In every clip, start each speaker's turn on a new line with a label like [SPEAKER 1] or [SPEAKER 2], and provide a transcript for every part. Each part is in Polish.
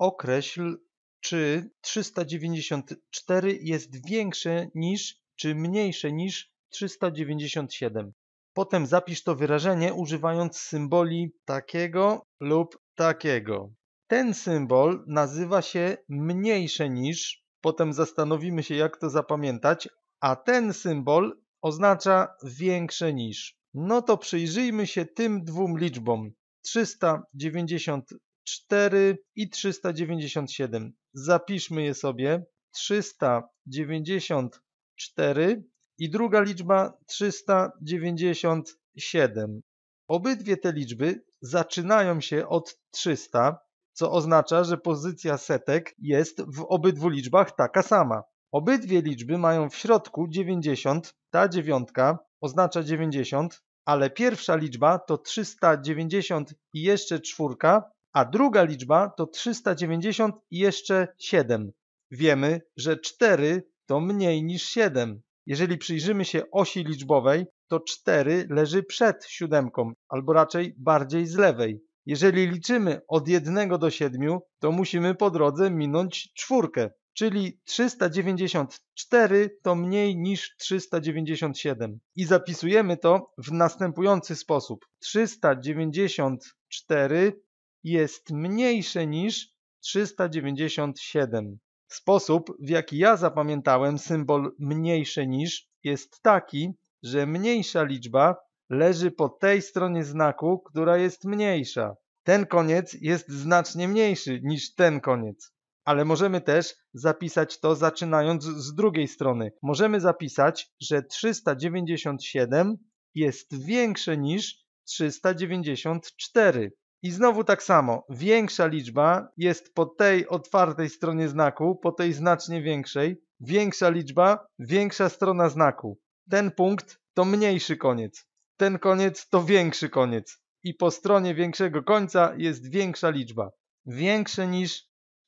[SPEAKER 1] Określ, czy 394 jest większe niż czy mniejsze niż 397. Potem zapisz to wyrażenie używając symboli takiego lub takiego. Ten symbol nazywa się mniejsze niż, potem zastanowimy się jak to zapamiętać, a ten symbol oznacza większe niż. No to przyjrzyjmy się tym dwóm liczbom. 394 4 i 397. Zapiszmy je sobie. 394 i druga liczba 397. Obydwie te liczby zaczynają się od 300, co oznacza, że pozycja setek jest w obydwu liczbach taka sama. Obydwie liczby mają w środku 90, ta dziewiątka oznacza 90, ale pierwsza liczba to 390 i jeszcze czwórka, a druga liczba to 390 i jeszcze 7. Wiemy, że 4 to mniej niż 7. Jeżeli przyjrzymy się osi liczbowej, to 4 leży przed siódemką, albo raczej bardziej z lewej. Jeżeli liczymy od 1 do 7, to musimy po drodze minąć czwórkę, czyli 394 to mniej niż 397. I zapisujemy to w następujący sposób. 394 jest mniejsze niż 397. Sposób, w jaki ja zapamiętałem symbol mniejsze niż jest taki, że mniejsza liczba leży po tej stronie znaku, która jest mniejsza. Ten koniec jest znacznie mniejszy niż ten koniec. Ale możemy też zapisać to zaczynając z drugiej strony. Możemy zapisać, że 397 jest większe niż 394. I znowu tak samo, większa liczba jest po tej otwartej stronie znaku, po tej znacznie większej, większa liczba, większa strona znaku. Ten punkt to mniejszy koniec, ten koniec to większy koniec i po stronie większego końca jest większa liczba, większe niż,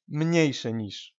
[SPEAKER 1] mniejsze niż.